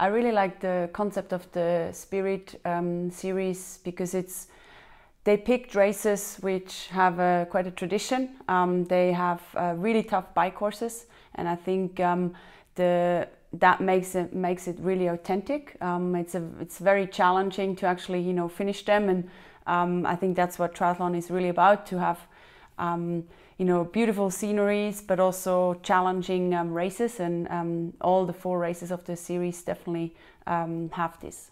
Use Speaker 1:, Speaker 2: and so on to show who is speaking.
Speaker 1: I really like the concept of the Spirit um, series because it's they picked races which have a, quite a tradition. Um, they have uh, really tough bike courses, and I think um, the that makes it makes it really authentic. Um, it's a, it's very challenging to actually you know finish them, and um, I think that's what triathlon is really about to have um, you know, beautiful sceneries, but also challenging um, races. And um, all the four races of the series definitely um, have this.